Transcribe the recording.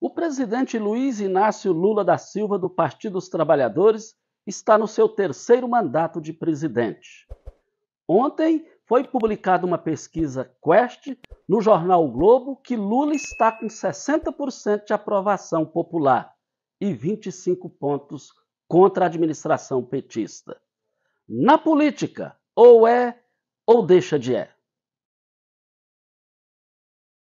O presidente Luiz Inácio Lula da Silva, do Partido dos Trabalhadores, está no seu terceiro mandato de presidente. Ontem foi publicada uma pesquisa Quest no jornal o Globo que Lula está com 60% de aprovação popular e 25 pontos contra a administração petista. Na política, ou é ou deixa de é.